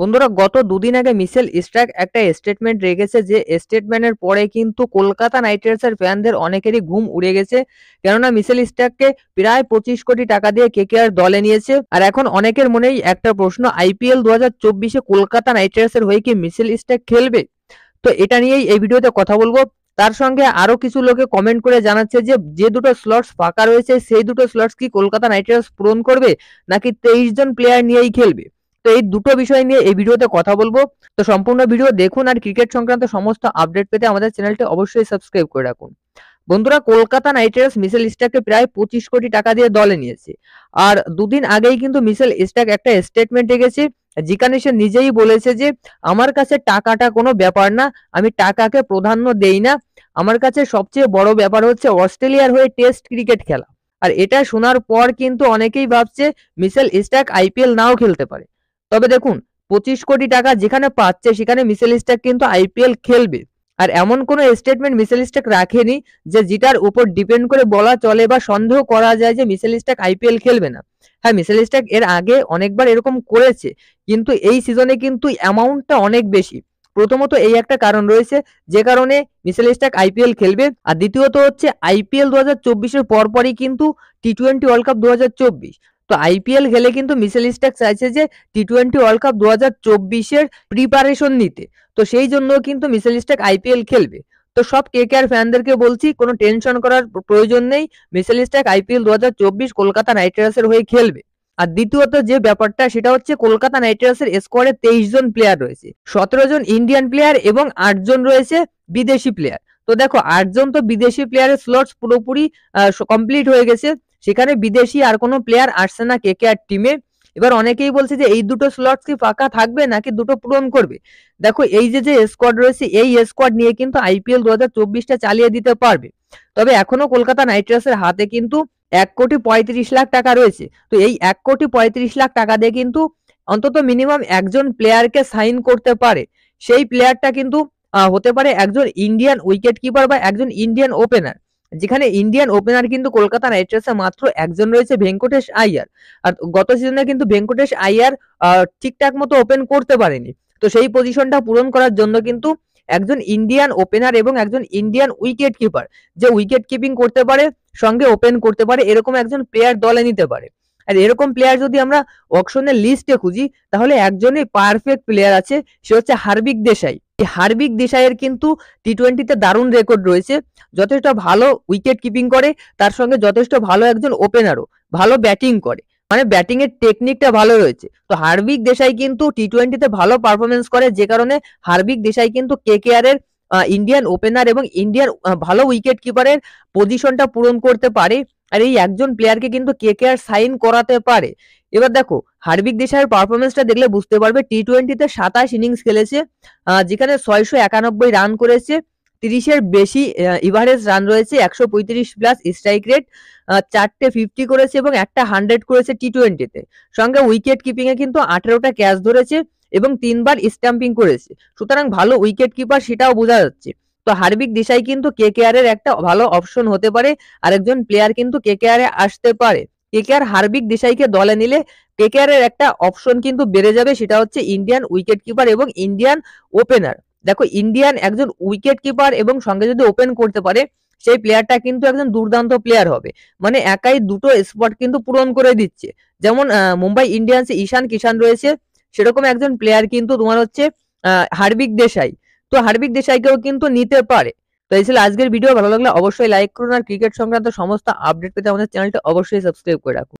বন্ধুরা গত দুদিন আগে মিসেল স্ট্রাক একটা স্টেটমেন্ট রেখেছে যে স্টেটমেন্টের পরে কিন্তু কলকাতা নাইট রাইডার্সের ফ্যানদের অনেকেরই ঘুম উড়ে গেছে কেননা মিসেল স্ট্রাককে প্রায় পঁচিশ কোটি টাকা দিয়ে কেকেআর দলে নিয়েছে আর এখন অনেকের মনেই একটা প্রশ্ন আইপিএল দু হাজার চব্বিশে কলকাতা নাইট রাইডার্সের হয়ে কি মিসেল স্ট্রাক খেলবে তো এটা নিয়েই এই ভিডিওতে কথা বলবো তার সঙ্গে আরো কিছু লোকে কমেন্ট করে জানাচ্ছে যে যে দুটো স্লটস ফাঁকা রয়েছে সেই দুটো স্লটস কি কলকাতা নাইট রাইডার্স পূরণ করবে নাকি তেইশ জন প্লেয়ার নিয়েই খেলবে তো এই দুটো বিষয় নিয়ে এই ভিডিওতে কথা বলবো তো সম্পূর্ণ ভিডিও দেখুন আর ক্রিকেট সংক্রান্ত সমস্ত আপডেট পেতে আমাদের চ্যানেলটি অবশ্যই সাবস্ক্রাইব করে রাখুন বন্ধুরা কলকাতা নাইট রাইডার্স মিসেল স্টাককে প্রায় পঁচিশ কোটি টাকা দিয়ে দলে নিয়েছে আর দুদিন আগেই কিন্তু মিসেল স্টাক একটা স্টেটমেন্ট রেখেছে যেখানে সে নিজেই বলেছে যে আমার কাছে টাকাটা কোনো ব্যাপার না আমি টাকাকে প্রাধান্য দেই না আমার কাছে সবচেয়ে বড় ব্যাপার হচ্ছে অস্ট্রেলিয়ার হয়ে টেস্ট ক্রিকেট খেলা আর এটা শোনার পর কিন্তু অনেকেই ভাবছে মিসেল স্টাক আইপিএল নাও খেলতে পারে তবে দেখুন পঁচিশ কোটি টাকা যেখানে পাচ্ছে সেখানে মিসেল স্টাক কিন্তু আইপিএল খেলবে আর এমন কোনো স্টেটমেন্ট মিসেল স্টাক রাখেনি যে যেটার উপর ডিপেন্ড করে বলা চলে বা সন্দেহ করা যায় যে মিসেল স্টাক আইপিএল খেলবে না হ্যাঁ মিসেল স্টাক এর আগে অনেকবার এরকম করেছে কিন্তু এই সিজনে কিন্তু অ্যামাউন্টটা অনেক বেশি প্রথমত এই একটা কারণ রয়েছে যে কারণে মিসেল স্টাক আইপিএল খেলবে আর দ্বিতীয়ত হচ্ছে আইপিএল দু হাজার চব্বিশের পরপরই কিন্তু টি টোয়েন্টি ওয়ার্ল্ড কাপ দু হাজার চব্বিশ তো আইপিএল খেলে কিন্তু মিশেল স্টাক চাইছে যে টি টোয়েন্টি ওয়ার্ল্ড কাপ দু হাজার চব্বিশের প্রিপারেশন নিতে তো সেই জন্য কিন্তু মিশেল স্টাক আইপিএল খেলবে তো সব কে কে আর ফ্যানদেরকে বলছি কোনো টেনশন করার প্রয়োজন নেই মিশেল স্টাক আইপিএল দু হাজার চব্বিশ কলকাতা নাইট রাইডার্সের হয়ে খেলবে আর দ্বিতীয়ত যে ব্যাপারটা সেটা হচ্ছে কলকাতা নাইট রাইডার্সের স্কোয়াডে তেইশ জন প্লেয়ার রয়েছে সতেরো জন ইন্ডিয়ান প্লেয়ার এবং আটজন রয়েছে বিদেশি প্লেয়ার তো দেখো আটজন তো বিদেশি প্লেয়ারের স্লটস পুরোপুরি কমপ্লিট হয়ে গেছে সেখানে বিদেশি আর কোনো প্লেয়ার আসছে না কে কে আর টিমে এবার অনেকেই বলছে যে এই দুটো স্লটস কি ফাঁকা থাকবে নাকি দুটো পূরণ করবে দেখো এই যে যে স্কোয়াড রয়েছে এই স্কোয়াড নিয়ে কিন্তু আইপিএল দু হাজার চব্বিশটা চালিয়ে দিতে পারবে তবে এখনো কলকাতা নাইট রাইডার্সের হাতে কিন্তু এক কোটি পঁয়ত্রিশ লাখ টাকা রয়েছে তো এই এক কোটি পঁয়ত্রিশ লাখ টাকা দিয়ে কিন্তু অন্তত মিনিমাম একজন প্লেয়ারকে সাইন করতে পারে সেই প্লেয়ারটা কিন্তু হতে পারে একজন ইন্ডিয়ান উইকেট কিপার বা একজন ইন্ডিয়ান ওপেনার যেখানে ইন্ডিয়ান ওপেনার কিন্তু কলকাতা নাইট মাত্র একজন রয়েছে ভেঙ্কটেশ আইয়ার আর গত সিজনে কিন্তু ভেঙ্কটেশ আইয়ার ঠিকঠাক মতো ওপেন করতে পারেনি তো সেই পজিশনটা পূরণ করার জন্য কিন্তু একজন ইন্ডিয়ান ওপেনার এবং একজন ইন্ডিয়ান উইকেট কিপার যে উইকেট কিপিং করতে পারে সঙ্গে ওপেন করতে পারে এরকম একজন প্লেয়ার দলে নিতে পারে আর এরকম প্লেয়ার যদি আমরা অপশনের লিস্টে খুঁজি তাহলে একজনই পারফেক্ট প্লেয়ার আছে সে হচ্ছে হার্বিক দেশাই হার্বিক দেশাইয়ের কিন্তু টি টোয়েন্টিতে দারুণ রেকর্ড রয়েছে যথেষ্ট ভালো উইকেট কিপিং করে তার সঙ্গে যথেষ্ট ভালো একজন ওপেনারও ভালো ব্যাটিং করে মানে ব্যাটিং এর টেকনিকটা ভালো রয়েছে তো হার্বিক দেশাই কিন্তু টি টোয়েন্টিতে ভালো পারফরমেন্স করে যে কারণে হার্বিক দেশাই কিন্তু কেকেআর এর ইন্ডিয়ান ওপেনার এবং ইন্ডিয়ার ভালো উইকেট কিপারের পজিশনটা পূরণ করতে পারে আর এই একজন প্লেয়ারকে কিন্তু কে কে আর সাইন করাতে পারে এবার দেখো হার্বিক দেশাইয়ের পারফরমেন্সটা দেখলে বুঝতে পারবে টি টোয়েন্টিতে সাতাশ ইনিংস খেলেছে যেখানে ছয়শো একানব্বই রান করেছে তিরিশের বেশি ইভারেজ রান রয়েছে একশো পঁয়ত্রিশ প্লাস স্ট্রাইক রেট চারটে ফিফটি করেছে এবং একটা হান্ড্রেড করেছে টি টোয়েন্টিতে সঙ্গে উইকেট কিপিংয়ে কিন্তু আঠেরোটা ক্যাচ ধরেছে এবং তিনবার স্ট্যাম্পিং করেছে সুতরাং ভালো উইকেট কিপার সেটাও বোঝা যাচ্ছে তো হার্বিক দিশাই কিন্তু কে কে আর এর একটা ভালো অপশন হতে পারে আরেকজন প্লেয়ার কিন্তু কে কে আর এ আসতে পারে কেকেআর হার্বিক দেশাইকে দলে নিলে কেকেআর এর একটা অপশন কিন্তু বেড়ে যাবে সেটা হচ্ছে ইন্ডিয়ান উইকেট কিপার এবং ইন্ডিয়ান ওপেনার দেখো ইন্ডিয়ান একজন উইকেট কিপার এবং সঙ্গে যদি ওপেন করতে পারে সেই প্লেয়ারটা কিন্তু একজন দুর্দান্ত প্লেয়ার হবে মানে একাই দুটো স্পট কিন্তু পূরণ করে দিচ্ছে যেমন মুম্বাই ইন্ডিয়ান্স ঈশান কিষান রয়েছে সেরকম একজন প্লেয়ার কিন্তু তোমার হচ্ছে হার্বিক দেশাই তো হার্দিক দেশাইকেও কিন্তু নিতে পারে তো এই ছিল আজকের ভিডিও ভালো লাগলে অবশ্যই লাইক করুন আর ক্রিকেট সংক্রান্ত সমস্ত আপডেট পেতে আমাদের চ্যানেলটা অবশ্যই সাবস্ক্রাইব করে রাখুন